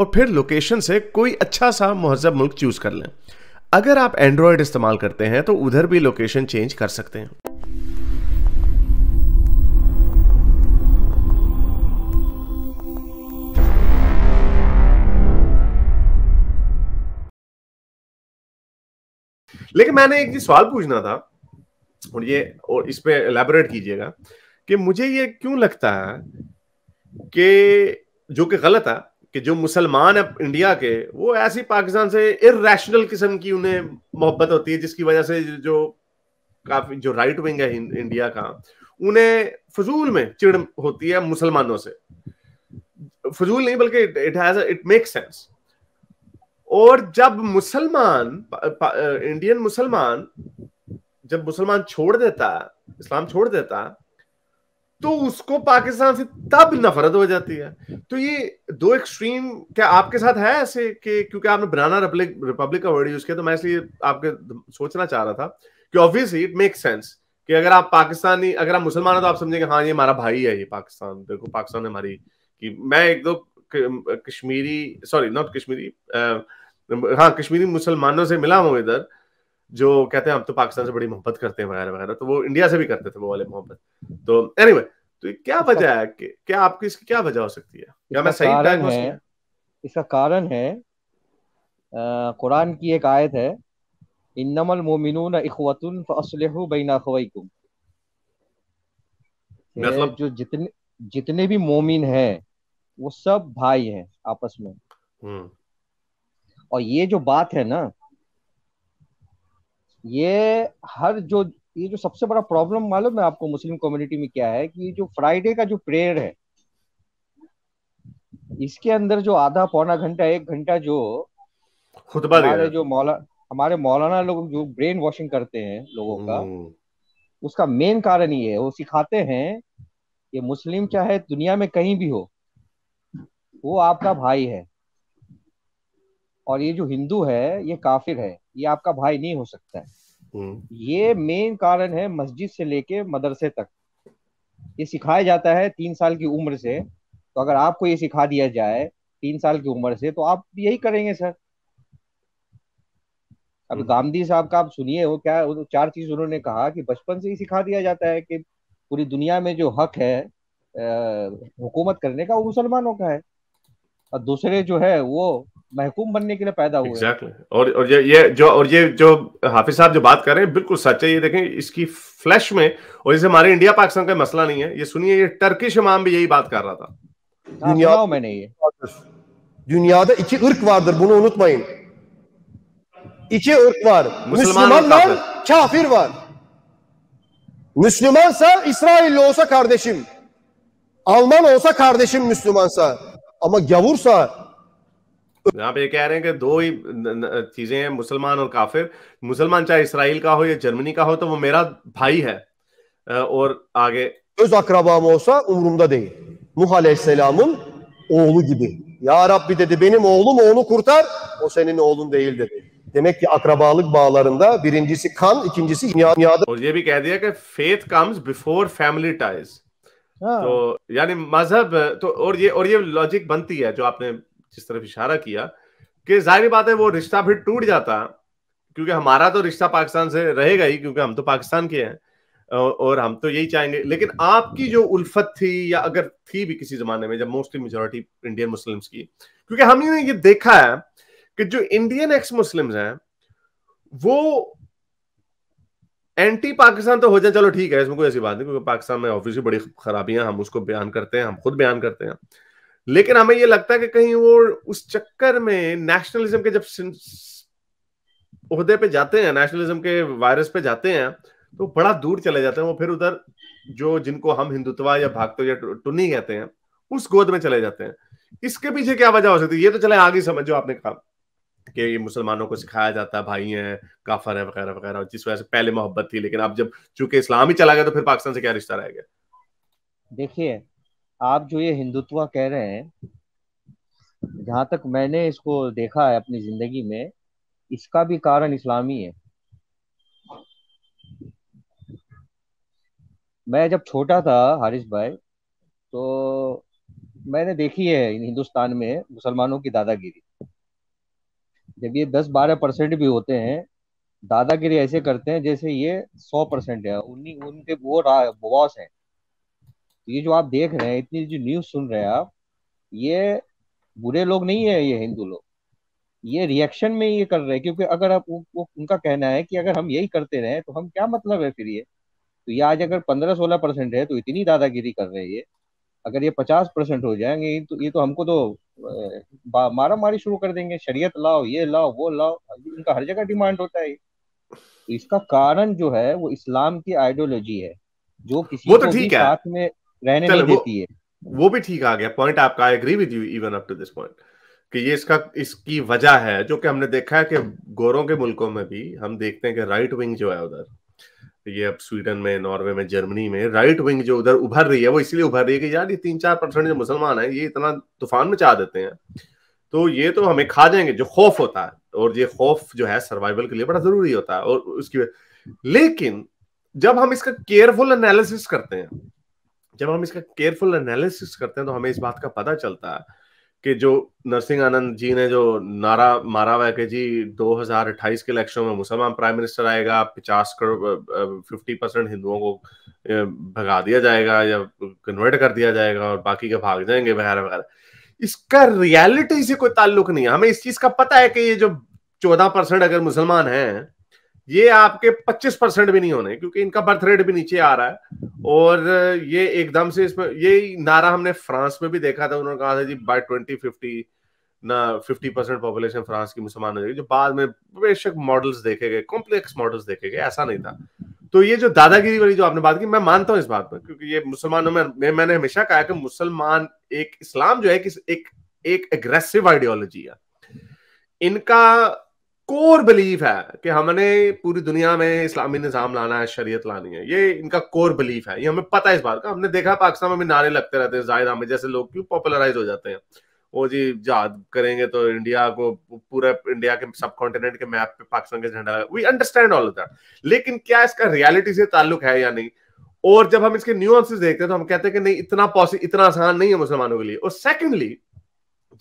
और फिर लोकेशन से कोई अच्छा सा महजब मुल्क चूज़ कर लें अगर आप एंड्रॉयड इस्तेमाल करते हैं तो उधर भी लोकेशन चेंज कर सकते हैं लेकिन मैंने एक चीज सवाल पूछना था और ये और इस पे एलेबोरेट कीजिएगा कि मुझे ये क्यों लगता है कि जो कि गलत है कि जो मुसलमान है इंडिया के वो ऐसी पाकिस्तान से इेशनल किस्म की उन्हें मोहब्बत होती है जिसकी वजह से जो काफी जो राइट विंग है इंडिया का उन्हें फजूल में चिड़ होती है मुसलमानों से फजूल नहीं बल्कि it has it make sense और जब मुसलमान इंडियन मुसलमान जब मुसलमान छोड़ देता इस्लाम छोड़ देता तो उसको पाकिस्तान से तब नफरत हो जाती है तो ये दो एक्सट्रीम क्या आपके साथ है ऐसे कि क्योंकि आपने बनाना रिपब्लिक का वर्ड यूज किया तो मैं इसलिए आपके सोचना चाह रहा था कि ऑब्वियसली इट मेक सेंस कि अगर आप पाकिस्तानी अगर आप मुसलमान हो तो आप समझेंगे हाँ ये हमारा भाई है ये पाकिस्तान देखो पाकिस्तान हमारी कि मैं एक दो कश्मीरी सॉरी नॉट कश्मीरी हाँ कश्मीरी मुसलमानों से मिला हूँ इधर जो कहते हैं हम तो पाकिस्तान से बड़ी मोहब्बत करते हैं वगैरह वगैरह तो वो इंडिया से भी करते थे वो वाले मोहब्बत तो एनी anyway, तो क्या वजह है कि क्या आपकी इसकी क्या वजह हो सकती है क्या मैं सही टाइम है इसका कारण है कुरान हम्म। की एक आयत है इन्नमल मोमिनून इखवतुन फअस्लिहु बैना अखवैकुम मतलब जो जितने जितने भी मोमिन हैं वो सब भाई हैं आपस में हम्म। और ये जो बात है ना ये हर जो ये जो सबसे बड़ा प्रॉब्लम मालूम है आपको मुस्लिम कम्युनिटी में क्या है कि जो फ्राइडे का जो प्रेयर है इसके अंदर जो आधा पौना घंटा एक घंटा जो खुतबा हमारे जो मौला हमारे मौलाना लोग जो ब्रेन वॉशिंग करते हैं लोगों का हम्म। उसका मेन कारण ये है वो सिखाते हैं कि मुस्लिम चाहे दुनिया में कहीं भी हो वो आपका भाई है और ये जो हिंदू है ये काफिर है ये आपका भाई नहीं हो सकता है हम्म। ये मेन कारण है मस्जिद से लेके मदरसे तक ये सिखाया जाता है तीन साल की उम्र से तो अगर आपको ये सिखा दिया जाए तीन साल की उम्र से तो आप यही करेंगे सर अब हम्म। गांधी साहब का आप सुनिए वो क्या वो चार चीज उन्होंने कहा कि बचपन से ही सिखा दिया जाता है कि पूरी दुनिया में जो हक है हुकूमत करने का वो मुसलमानों का है और दूसरे जो है वो महकूम बनने के लिए पैदा हुए exactly. और और ये ये जो और ये जो हाफिज साहब जो बात कर रहे हैं बिल्कुल सच है ये देखें इसकी फ्लैश में और इसे हमारे इंडिया पाकिस्तान का मसला नहीं है ये सुनिए ये टर्किश इमाम भी यही बात कर रहा था हाँ, दुनिया में नहीं दुनियादा इचे इर्क वारदर बुनो उनुतमाइन इचे इर्क वार मुसलमान नाल काफिर वार मुसलमान सा इसराइल लोसा कार्देशिम अलमान ओसा कार्देशिम मुसलमान सा अमा गवुर सा यहाँ पे कह रहे हैं कि दो ही चीजें हैं मुसलमान और काफिर मुसलमान चाहे इसराइल का हो या जर्मनी का हो तो वो मेरा भाई है और आगे öz akrabam olsa umurumda değil. Nuh Aleyhisselam'ın oğlu gibi. Ya Rabbi dedi benim oğlum onu kurtar. O senin oğlun değil dedi. Demek ki akrabalık bağlarında birincisi kan, ikincisi dünyada. Or ye bhi keh diya ki faith comes before family ties. हाँ. तो यानी मजहब तो और ये और ये logic बनती है जो आपने जिस तरफ इशारा किया कि जाहिर बात है वो रिश्ता फिर टूट जाता क्योंकि हमारा तो रिश्ता पाकिस्तान से रहेगा ही क्योंकि हम तो पाकिस्तान के हैं और हम तो यही चाहेंगे लेकिन आपकी जो उल्फत थी या अगर थी भी किसी जमाने में जब मोस्टली मेजोरिटी इंडियन मुस्लिम्स की क्योंकि हमने ये देखा है कि जो इंडियन एक्स मुस्लिम्स हैं वो एंटी पाकिस्तान तो हो जाए चलो ठीक है इसमें कोई ऐसी बात नहीं क्योंकि पाकिस्तान में ऑब्वियसली बड़ी खराबियां हम उसको बयान करते हैं हम खुद बयान करते हैं लेकिन हमें ये लगता है कि कहीं वो उस चक्कर में नेशनलिज्म के जब पे जाते हैं नेशनलिज्म के वायरस पे जाते हैं तो बड़ा दूर चले जाते हैं वो फिर उधर जो जिनको हम हिंदुत्व या भागतो या टुन्नी कहते हैं उस गोद में चले जाते हैं इसके पीछे क्या वजह हो सकती है ये तो चले आगे समझ जो आपने कहा कि ये मुसलमानों को सिखाया जाता है भाई हैं काफर है वगैरह वगैरह जिस वजह से पहले मोहब्बत थी लेकिन अब जब चूंकि इस्लाम ही चला गया तो फिर पाकिस्तान से क्या रिश्ता रह गया देखिए आप जो ये हिंदुत्व कह रहे हैं जहां तक मैंने इसको देखा है अपनी जिंदगी में इसका भी कारण इस्लामी है मैं जब छोटा था हारिस भाई तो मैंने देखी है हिंदुस्तान में मुसलमानों की दादागिरी जब ये दस बारह परसेंट भी होते हैं दादागिरी ऐसे करते हैं जैसे ये सौ परसेंट है उन्नी उनके वो बॉस हैं ये जो आप देख रहे हैं इतनी जो न्यूज सुन रहे हैं आप ये बुरे लोग नहीं है ये हिंदू लोग ये रिएक्शन में ये कर रहे हैं क्योंकि अगर आप वो, उनका कहना है कि अगर हम यही करते रहे तो हम क्या मतलब है फिर ये तो ये आज अगर पंद्रह सोलह परसेंट है तो इतनी दादागिरी कर रहे हैं ये अगर ये पचास परसेंट हो जाएंगे तो ये तो हमको तो मारा मारी शुरू कर देंगे शरीयत लाओ ये लाओ वो लाओ इनका हर जगह डिमांड होता है तो इसका कारण जो है वो इस्लाम की आइडियोलॉजी है जो किसी वो तो ठीक है साथ में रहने नहीं देती है वो भी ठीक आ गया पॉइंट आपका I agree with you even up to this point कि ये इसका इसकी वजह है जो कि हमने देखा है कि गोरों के मुल्कों में भी हम देखते हैं कि राइट विंग जो है उधर ये अब स्वीडन में नॉर्वे में जर्मनी में राइट विंग जो उधर उभर रही है वो इसलिए उभर रही है कि यार ये तीन चार परसेंट जो मुसलमान है ये इतना तूफान में चाह देते हैं तो ये तो हमें खा जाएंगे जो खौफ होता है और ये खौफ जो है सर्वाइवल के लिए बड़ा जरूरी होता है और उसकी लेकिन जब हम इसका केयरफुल एनालिसिस करते हैं जब हम इसका केयरफुल एनालिसिस करते हैं तो हमें इस बात का पता चलता है कि जो नरसिंह आनंद जी ने जो नारा मारा हुआ है कि जी 2028 के इलेक्शन में मुसलमान प्राइम मिनिस्टर आएगा 50 करोड़ 50 परसेंट हिंदुओं को भगा दिया जाएगा या कन्वर्ट कर दिया जाएगा और बाकी के भाग जाएंगे वगैरह वगैरह इसका रियलिटी से कोई ताल्लुक नहीं है हमें इस चीज का पता है कि ये जो चौदह परसेंट अगर मुसलमान हैं ये आपके 25 परसेंट भी नहीं होने क्योंकि इनका बर्थ रेट भी नीचे आ रहा है और ये एकदम से इसमें ये नारा हमने फ्रांस में भी देखा था उन्होंने कहा था जी बाय ट्वेंटी ना फिफ्टी परसेंट पॉपुलेशन फ्रांस की मुसलमान हो जाएगी जो बाद में बेशक मॉडल्स देखे गए कॉम्प्लेक्स मॉडल्स देखे गए ऐसा नहीं था तो ये जो दादागिरी वाली जो आपने बात की मैं मानता हूँ इस बात पर क्योंकि ये मुसलमानों में मैंने हमेशा कहा कि मुसलमान एक इस्लाम जो है कि एक एक एग्रेसिव आइडियोलॉजी है इनका कोर बिलीफ है कि हमने पूरी दुनिया में इस्लामी निज़ाम लाना है शरीयत लानी है ये इनका कोर बिलीफ है ये हमें पता है इस बात का हमने देखा पाकिस्तान में भी नारे लगते रहते हैं जाहिर हमें जैसे लोग क्यों पॉपुलराइज हो जाते हैं वो जी जहाद करेंगे तो इंडिया को पूरे इंडिया के सब कॉन्टिनेंट के मैप पे पाकिस्तान का झंडा वी अंडरस्टैंड ऑल दैट लेकिन क्या इसका रियलिटी से ताल्लुक है या नहीं और जब हम इसके न्यूआंसेस देखते हैं तो हम कहते हैं कि नहीं इतना पॉसि इतना आसान नहीं है मुसलमानों के लिए और सेकेंडली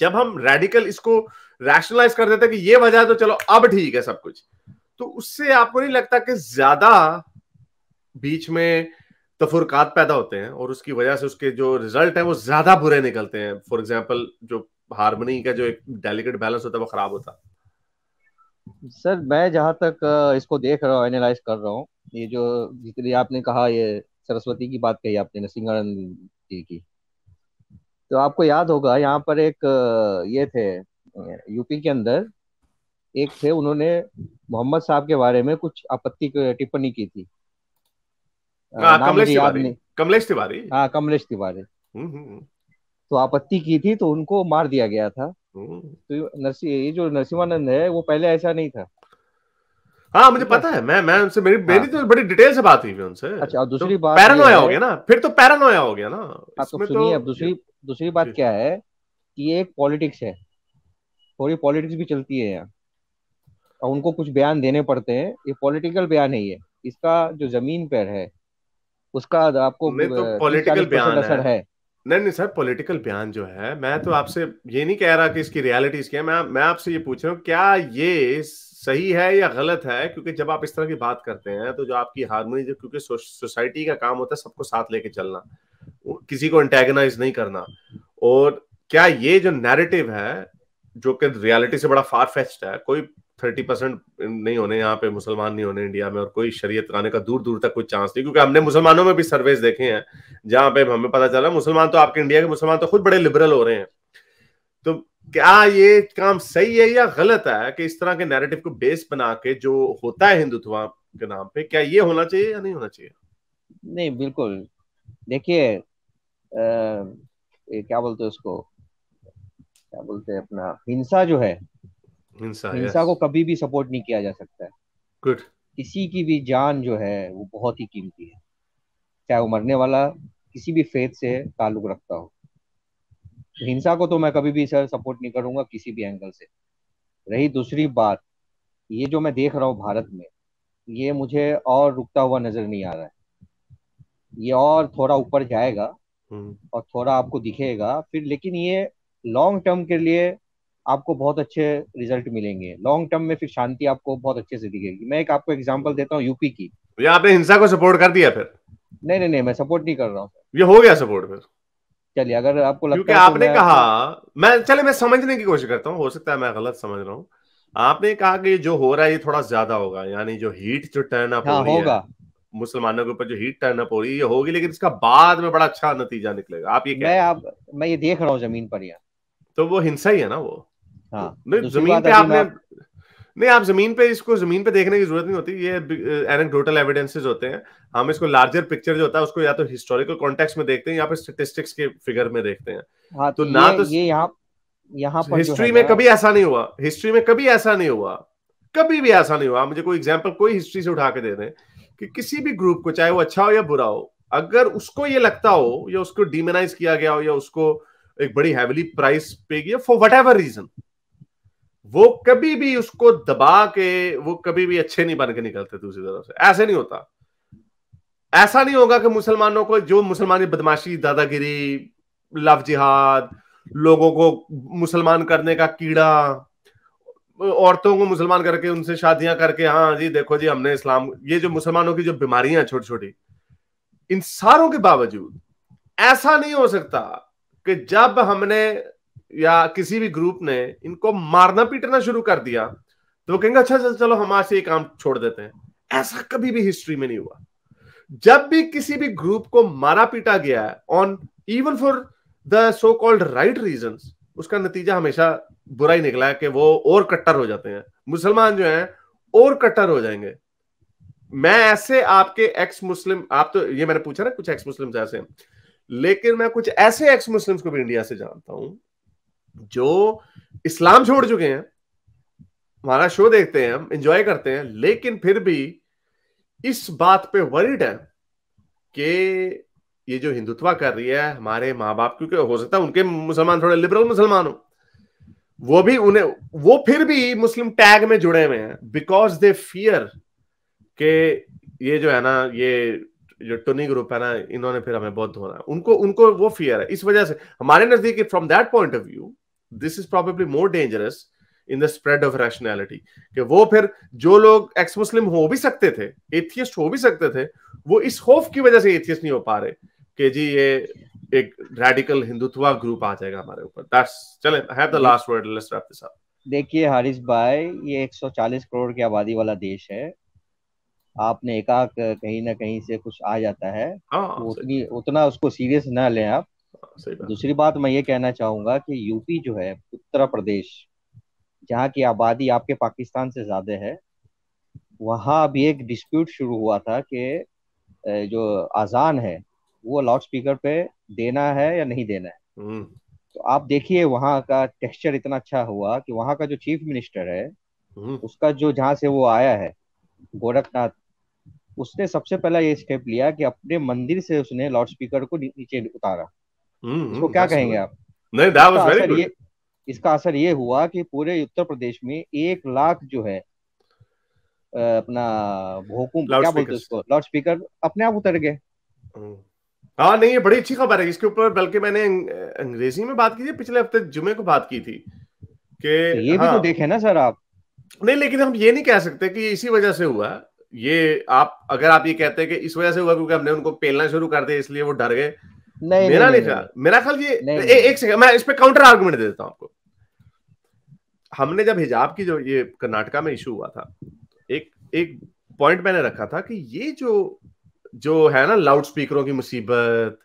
जब हम रेडिकल इसको रैशनलाइज कर देते कि ये वजह तो चलो अब ठीक है सब कुछ तो उससे आपको नहीं लगता कि ज्यादा बीच में तफुरकात पैदा होते हैं और उसकी वजह से उसके जो रिजल्ट है वो ज्यादा बुरे निकलते हैं फॉर एग्जाम्पल जो हारमोनी का जो एक डेलिकेट बैलेंस होता है वो खराब होता सर मैं जहाँ तक इसको देख रहा हूँ एनालाइज कर रहा हूँ ये जो जितनी आपने कहा ये सरस्वती की बात कही आपने नरसिंहन जी की तो आपको याद होगा यहाँ पर एक ये थे यूपी के अंदर एक थे उन्होंने मोहम्मद साहब के बारे में कुछ आपत्ति टिप्पणी की थी हाँ, कमलेश तिवारी हाँ कमलेश तिवारी हम्म, हम्म, हम्म। तो आपत्ति की थी तो उनको मार दिया गया था तो नरसी ये जो नरसिमानंद है वो पहले ऐसा नहीं था हाँ मुझे पता है मैं मैं उनसे मेरी मेरी हाँ। तो बड़ी डिटेल से बात हुई उनसे अच्छा तो दूसरी तो बात पैरानोया हो गया ना फिर तो पैरानोया हो गया ना हाँ, तो सुनिए तो अब दूसरी दूसरी बात क्या है कि एक पॉलिटिक्स है थोड़ी पॉलिटिक्स भी चलती है यहाँ और उनको कुछ बयान देने पड़ते हैं ये पॉलिटिकल बयान है ये इसका जो जमीन पर है उसका आपको तो पॉलिटिकल बयान असर है, है। नहीं नहीं सर पॉलिटिकल बयान जो है मैं तो आपसे ये नहीं कह रहा कि इसकी रियलिटीज क्या है मैं मैं आपसे ये पूछ रहा हूँ क्या ये सही है या गलत है क्योंकि जब आप इस तरह की बात करते हैं तो जो आपकी हारमोनी जो क्योंकि सोसाइटी का काम होता है सबको साथ लेके चलना किसी को एंटेगनाइज नहीं करना और क्या ये जो नैरेटिव है जो कि रियलिटी से बड़ा फार फेस्ट है कोई थर्टी परसेंट नहीं होने यहाँ पे मुसलमान नहीं होने इंडिया में और कोई शरीयत आने का दूर दूर तक कोई चांस नहीं क्योंकि हमने मुसलमानों में भी सर्वेस देखे हैं जहां पे हमें पता चला मुसलमान तो आपके इंडिया के मुसलमान तो खुद बड़े लिबरल हो रहे हैं तो क्या ये काम सही है या गलत है कि इस तरह के नैरेटिव को बेस बना के जो होता है हिंदुत्व के नाम पे क्या ये होना चाहिए या नहीं होना चाहिए नहीं बिल्कुल देखिए क्या बोलते उसको क्या बोलते हैं अपना हिंसा जो है हिंसा हिंसा को कभी भी सपोर्ट नहीं किया जा सकता है गुड किसी की भी जान जो है वो बहुत ही कीमती है चाहे वो मरने वाला किसी भी फेथ से ताल्लुक रखता हो तो हिंसा को तो मैं कभी भी सर सपोर्ट नहीं करूंगा किसी भी एंगल से रही दूसरी बात ये जो मैं देख रहा हूँ भारत में ये मुझे और रुकता हुआ नजर नहीं आ रहा है ये और थोड़ा ऊपर जाएगा हम्म। और थोड़ा आपको दिखेगा फिर लेकिन ये लॉन्ग टर्म के लिए आपको बहुत अच्छे रिजल्ट मिलेंगे लॉन्ग टर्म में फिर शांति आपको बहुत अच्छे से दिखेगी मैं एक आपको एग्जाम्पल देता हूँ यूपी की तो या आपने हिंसा को सपोर्ट कर दिया फिर नहीं नहीं नहीं मैं सपोर्ट नहीं कर रहा हूँ ये हो गया सपोर्ट फिर चलिए अगर आपको लगता है तो आपने तो मैं... कहा मैं चले मैं समझने की कोशिश करता हूँ हो सकता है मैं गलत समझ रहा हूँ आपने कहा कि जो हो रहा है ये थोड़ा ज्यादा होगा यानी जो हीट जो टर्न अप हाँ, हो होगा मुसलमानों के ऊपर जो हीट टर्न अप हो रही है ये होगी लेकिन इसका बाद में बड़ा अच्छा नतीजा निकलेगा आप ये मैं आप मैं ये देख रहा हूँ जमीन पर यहाँ तो वो हिंसा ही है ना वो हाँ, जमीन पे आपने नहीं आप जमीन पे इसको जमीन पे देखने की जरूरत नहीं होती ये एनेक्डोटल एविडेंसेस uh, होते हैं हम इसको लार्जर पिक्चर जो होता है उसको या तो हिस्टोरिकल कॉन्टेक्स्ट में देखते हैं या फिर स्टेटिस्टिक्स के फिगर में देखते हैं हाँ, तो, तो ना तो ये यहाँ यहाँ पर हिस्ट्री में कभी ऐसा नहीं हुआ हिस्ट्री में कभी ऐसा नहीं हुआ कभी भी ऐसा नहीं हुआ मुझे कोई एग्जाम्पल कोई हिस्ट्री से उठा के दे दें कि किसी भी ग्रुप को चाहे वो अच्छा हो या बुरा हो अगर उसको ये लगता हो या उसको डिमेनाइज किया गया हो या उसको एक बड़ी हैवीली प्राइस पे किया फॉर वट एवर रीजन वो कभी भी उसको दबा के वो कभी भी अच्छे नहीं बन के निकलते दूसरी तरफ से ऐसे नहीं होता ऐसा नहीं होगा कि मुसलमानों को जो मुसलमान बदमाशी दादागिरी लव जिहाद लोगों को मुसलमान करने का कीड़ा औरतों को मुसलमान करके उनसे शादियां करके हाँ जी देखो जी हमने इस्लाम ये जो मुसलमानों की जो बीमारियां छोटी छोटी इन सारों के बावजूद ऐसा नहीं हो सकता कि जब हमने या किसी भी ग्रुप ने इनको मारना पीटना शुरू कर दिया तो वो कहेंगे अच्छा चलो हम आज से ये काम छोड़ देते हैं ऐसा कभी भी हिस्ट्री में नहीं हुआ जब भी किसी भी ग्रुप को मारा पीटा गया है on even for the so called right reason उसका नतीजा हमेशा बुरा ही निकला है कि वो और कट्टर हो जाते हैं मुसलमान जो हैं और कट्टर हो जाएंगे मैं ऐसे आपके एक्स मुस्लिम आप तो ये मैंने पूछा ना कुछ एक्स मुस्लिम ऐसे हैं लेकिन मैं कुछ ऐसे एक्स मुस्लिम्स को भी इंडिया से जानता हूं जो इस्लाम छोड़ चुके हैं हमारा शो देखते हैं हम इंजॉय करते हैं लेकिन फिर भी इस बात पे वरिड है कि ये जो हिंदुत्व कर रही है हमारे माँ बाप क्योंकि हो सकता है उनके मुसलमान थोड़े लिबरल मुसलमान हो वो भी उन्हें वो फिर भी मुस्लिम टैग में जुड़े हुए हैं बिकॉज दे फियर के ये जो है ना ये जो टोनी ग्रुप है ना इन्होंने फिर हमें बहुत धोना उनको उनको वो फियर है इस वजह से हमारे नजदीक from that point of view this is probably more dangerous in the spread of rationality कि वो फिर जो लोग एक्स मुस्लिम हो भी सकते थे एथियस्ट हो भी सकते थे वो इस खौफ की वजह से एथियस्ट नहीं हो पा रहे कि जी ये एक रेडिकल हिंदुत्व ग्रुप आ जाएगा हमारे ऊपर दैट्स चलें I have the last word let's wrap this up देखिए हारिस भाई ये 140 करोड़ की आबादी वाला देश है आपने एकाक कहीं ना कहीं से कुछ आ जाता है आ, हाँ, तो उतनी उतना उसको सीरियस ना लें आप हाँ, दूसरी बात मैं ये कहना चाहूंगा कि यूपी जो है उत्तर प्रदेश जहाँ की आबादी आपके पाकिस्तान से ज्यादा है वहां अभी एक डिस्प्यूट शुरू हुआ था कि जो आजान है वो लाउड स्पीकर पे देना है या नहीं देना है हम्म। तो आप देखिए वहां का टेक्सचर इतना अच्छा हुआ कि वहाँ का जो चीफ मिनिस्टर है हम्म। उसका जो जहाँ से वो आया है गोरखनाथ उसने सबसे पहला ये स्टेप लिया कि अपने मंदिर से उसने लाउड स्पीकर को नीचे उतारा हम्म, इसको हम्म, क्या कहेंगे आप नहीं दैट वाज वेरी गुड इसका असर ये हुआ कि पूरे उत्तर प्रदेश में एक लाख जो है अपना भोकुम क्या बोलते उसको लाउड स्पीकर अपने आप उतर गए हम्म। हाँ नहीं ये बड़ी अच्छी खबर है इसके ऊपर बल्कि मैंने अंग्रेजी में बात की थी पिछले हफ्ते जुमे को बात की थी कि ये हाँ, भी तो हाँ। देखे ना सर आप नहीं लेकिन हम ये नहीं कह सकते कि इसी वजह से हुआ ये आप अगर आप ये कहते हैं कि इस वजह से हुआ क्योंकि हमने उनको पेलना शुरू कर दिया इसलिए वो डर गए नहीं मेरा नहीं, ख्याल मेरा ख्याल ये ए, एक सेकंड मैं इस पर काउंटर आर्गुमेंट दे देता हूँ आपको हमने जब हिजाब की जो ये कर्नाटका में इशू हुआ था एक एक पॉइंट मैंने रखा था कि ये जो जो है ना लाउड स्पीकरों की मुसीबत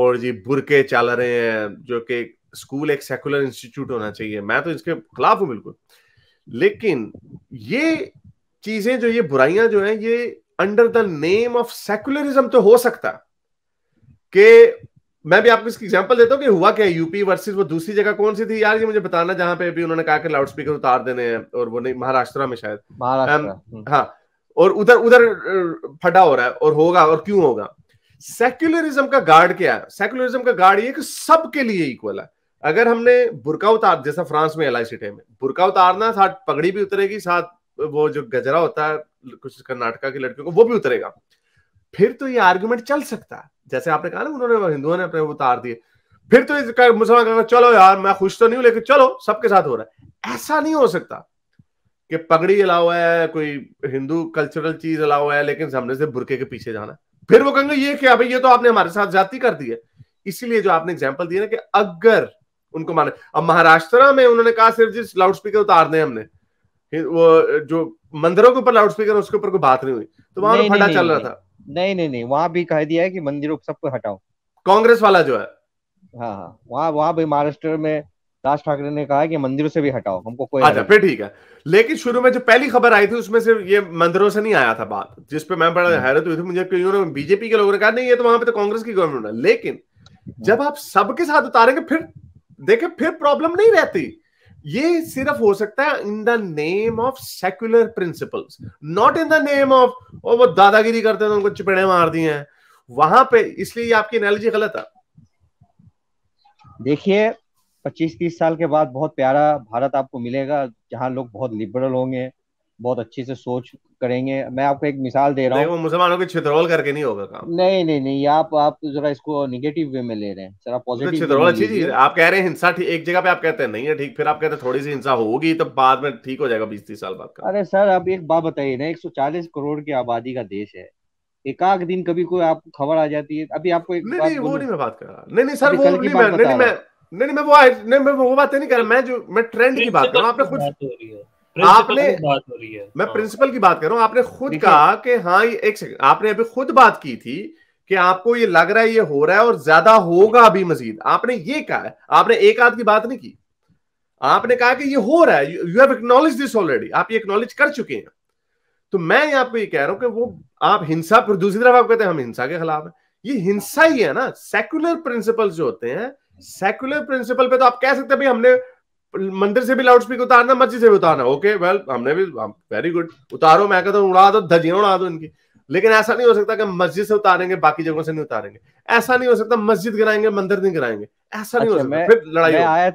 और ये बुरके चल रहे हैं जो कि स्कूल एक सेकुलर इंस्टीट्यूट होना चाहिए मैं तो इसके खिलाफ हूं बिल्कुल लेकिन ये चीजें जो ये बुराइयां जो हैं ये under the name of secularism तो हो सकता कि मैं भी आपको इसकी एग्जांपल देता हूं कि हुआ क्या यूपी वर्सेस वो दूसरी जगह कौन सी थी यार ये मुझे बताना जहां पे भी उन्होंने कहा कि लाउड स्पीकर उतार देने हैं और वो नहीं महाराष्ट्र में शायद um, हम्म। हाँ और उधर उधर फटा हो रहा है और होगा और क्यों होगा सेक्युलरिज्म का गार्ड क्या है सेक्युलरिज्म का गार्ड ये कि सबके लिए इक्वल है अगर हमने बुरका उतार जैसा फ्रांस में एल सिटी में बुरका उतारना साथ पगड़ी भी उतरेगी साथ वो जो गजरा होता है कुछ कर्नाटका की लड़कियों को वो भी उतरेगा फिर तो ये आर्ग्यूमेंट चल सकता है जैसे आपने कहा ना उन्होंने हिंदुओं ने अपने उतार दिए फिर तो मुसलमान कहेगा चलो यार मैं खुश तो नहीं हूं लेकिन चलो सबके साथ हो रहा है ऐसा नहीं हो सकता कि पगड़ी अलाव है कोई हिंदू कल्चरल चीज अलाव है लेकिन सामने से बुरके के पीछे जाना फिर वो कहेंगे ये क्या भाई ये तो आपने हमारे साथ जाति कर दी है इसीलिए जो आपने एग्जाम्पल दिया ना कि अगर उनको माना अब महाराष्ट्र में उन्होंने कहा सिर्फ जिस लाउड स्पीकर उतारने हमने वो जो मंदिरों के ऊपर लाउड स्पीकर उसके ऊपर कोई बात नहीं हुई तो वहां पर फटा चल रहा था नहीं नहीं नहीं वहां भी कह दिया है कि मंदिरों को सबको हटाओ कांग्रेस वाला जो है हाँ हाँ वहां वहां भी महाराष्ट्र में राज ठाकरे ने कहा कि मंदिरों से भी हटाओ हमको कोई अच्छा फिर ठीक है लेकिन शुरू में जो पहली खबर आई थी उसमें सिर्फ ये मंदिरों से नहीं आया था बात जिस पे मैं बड़ा हम्म। हैरत हुई थी मुझे क्यों बीजेपी के लोगों ने कहा नहीं ये तो वहां पे तो कांग्रेस की गवर्नमेंट है लेकिन हम्म। जब आप सबके साथ उतारेंगे फिर देखे फिर प्रॉब्लम नहीं रहती ये सिर्फ हो सकता है in the name of secular principles not in the name of और वो दादागिरी करते थे तो उनको चिपड़े मार दिए हैं वहां पे इसलिए आपकी एनालॉजी गलत है देखिए 25-30 साल के बाद बहुत प्यारा भारत आपको मिलेगा जहां लोग बहुत लिबरल होंगे बहुत अच्छे से सोच करेंगे मैं आपको एक मिसाल दे रहा हूँ मुसलमानों के छित्रोल करके नहीं होगा काम नहीं नहीं नहीं आप आप जरा इसको निगेटिव वे में ले रहे हैं जरा पॉजिटिव तो छित्रोल अच्छी चीज आप कह रहे हैं हिंसा एक जगह पे आप कहते हैं नहीं है ठीक फिर आप कहते हैं थोड़ी सी हिंसा होगी तो बाद में ठीक हो जाएगा बीस तीस साल बाद अरे सर आप एक बात बताइए ना एक करोड़ की आबादी का देश है एक आध दिन कभी कोई आपको खबर आ जाती है अभी आपको एक नहीं, नहीं वो नहीं मैं बात कर रहा नहीं नहीं सर वो नहीं मैं नहीं मैं नहीं मैं वो नहीं मैं वो बातें नहीं कर रहा मैं जो मैं ट्रेंड की बात कर रहा हूँ आपने खुद आपने बात हो रही है मैं प्रिंसिपल हाँ। की बात कर रहा हूँ आपने खुद कहा कि हाँ एक सेकंड आपने अभी खुद बात की थी कि आपको ये लग रहा है ये हो रहा है और ज्यादा होगा अभी मजीद आपने ये कहा आपने एक आध की बात नहीं की आपने कहा कि ये हो रहा है you have acknowledge this already आप ये एक्नोलेज कर चुके हैं तो मैं यहाँ पे ये कह रहा हूं कि वो आप हिंसा पर दूसरी तरफ आप कहते हैं हम हिंसा के खिलाफ है ये हिंसा ही है ना सेक्युलर प्रिंसिपल जो होते हैं सेक्युलर प्रिंसिपल पे तो आप कह सकते हैं भाई हमने मंदिर से भी लाउड स्पीकर उतारना मस्जिद से भी उतारना ओके वेल हमने भी वेरी गुड उतारो मैं कहता हूँ उड़ा दो धजिया उड़ा दो इनकी लेकिन ऐसा नहीं हो सकता कि मस्जिद से उतारेंगे बाकी जगहों से नहीं उतारेंगे ऐसा नहीं हो सकता मस्जिद गिराएंगे मंदिर नहीं गिराएंगे ऐसा नहीं हो अच्छा, सकता फिर लड़ाई मैं आया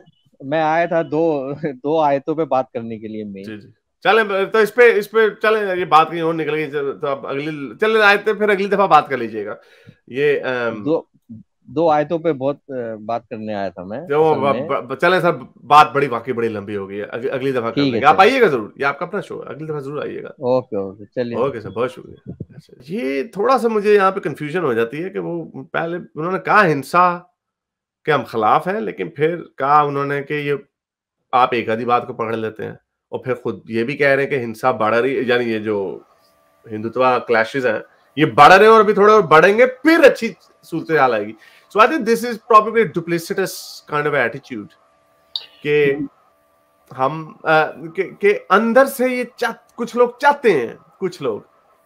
मैं आया था दो दो आयतों पे बात करने के लिए मैं चले तो इस पे इस पे चले ये बात कहीं और निकल गई तो आप अगली चले आयते फिर अगली दफा बात कर लीजिएगा ये दो दो आयतों पे बहुत बात करने आया था मैं चलो चले सर बात बड़ी बाकी बड़ी लंबी हो गई है अग, अगली दफा कर आप आइएगा जरूर ये आपका अपना शो अगली दफा जरूर आइएगा ओके ओके चलिए ओके सर बहुत शुक्रिया अच्छा, ये थोड़ा सा मुझे यहाँ पे कंफ्यूजन हो जाती है कि वो पहले उन्होंने कहा हिंसा के हम खिलाफ हैं लेकिन फिर कहा उन्होंने कि ये आप एक आधी बात को पकड़ लेते हैं और फिर खुद ये भी कह रहे हैं कि हिंसा बढ़ रही है यानी ये जो हिंदुत्व क्लैशेज हैं ये बढ़ रहे हैं और अभी थोड़े और बढ़ेंगे फिर अच्छी सूरत हाल आएगी So I think this is probably a duplicitous kind of attitude. के हम के, के अंदर से ये चाह कुछ लोग चाहते हैं कुछ लोग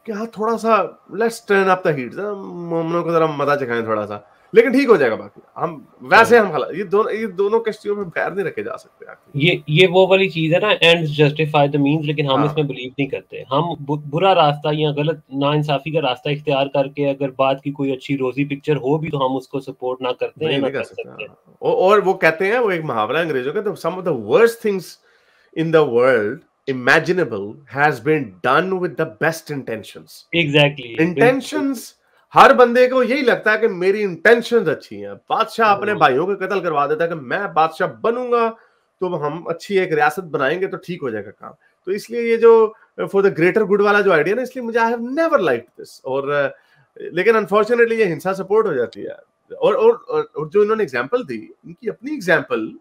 कि हाँ थोड़ा सा let's turn up the heat मोमनों को जरा मजा चखाएं थोड़ा सा लेकिन ठीक हो जाएगा बाकी हम वैसे हाँ। हम हालात ये दोनों ये दोनों कश्तियों में पैर नहीं रखे जा सकते ये ये वो वाली चीज है ना एंड जस्टिफाई द मींस लेकिन हम हाँ। इसमें बिलीव नहीं करते हम बु, बुरा रास्ता या गलत नाइंसाफी का रास्ता इख्तियार करके अगर बात की कोई अच्छी रोजी पिक्चर हो भी तो हम उसको सपोर्ट ना करते हैं कर सकते हैं हाँ। और वो कहते हैं वो एक मुहावरा अंग्रेजों का some of the worst things in the world imaginable has been done with the best intentions exactly intentions हर बंदे को यही लगता है कि मेरी इंटेंशन अच्छी है बादशाह हम्म। अपने भाइयों को कत्ल करवा देता है कि मैं बादशाह बनूंगा तो हम अच्छी एक रियासत बनाएंगे तो ठीक हो जाएगा काम तो इसलिए ये जो फॉर द ग्रेटर गुड वाला जो आइडिया ना इसलिए मुझे I have never like this और लेकिन अनफॉर्चुनेटली ये हिंसा सपोर्ट हो जाती है और और, और जो इन्होंने एग्जाम्पल दी इनकी अपनी एग्जाम्पल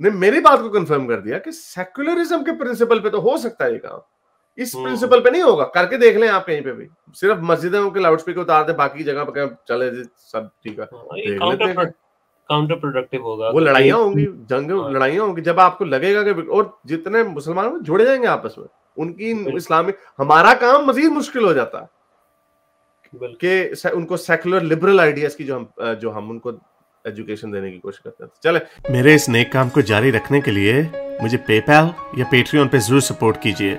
ने मेरी बात को कंफर्म कर दिया कि सेक्युलरिज्म के प्रिंसिपल पे तो हो सकता है ये काम इस प्रिंसिपल हम्म। पे नहीं होगा करके देख लें आप कहीं पे भी सिर्फ मस्जिदों के लाउड स्पीकर उतार दे बाकी जगह पे चले सब ठीक है काउंटर हाँ, प्रोडक्टिव होगा वो लड़ाइयाँ तो- होंगी जंग हाँ। लड़ाइयाँ होंगी जब आपको लगेगा कि और जितने मुसलमान जुड़े जाएंगे आपस में उनकी इस्लामिक हमारा काम मजीद मुश्किल हो जाता है कि उनको सेकुलर लिबरल आइडियाज की जो हम जो हम उनको एजुकेशन देने की कोशिश करते हैं तो चले मेरे इस नेक काम को जारी रखने के लिए मुझे पेपैल या पेट्रियन पे जरूर सपोर्ट कीजिए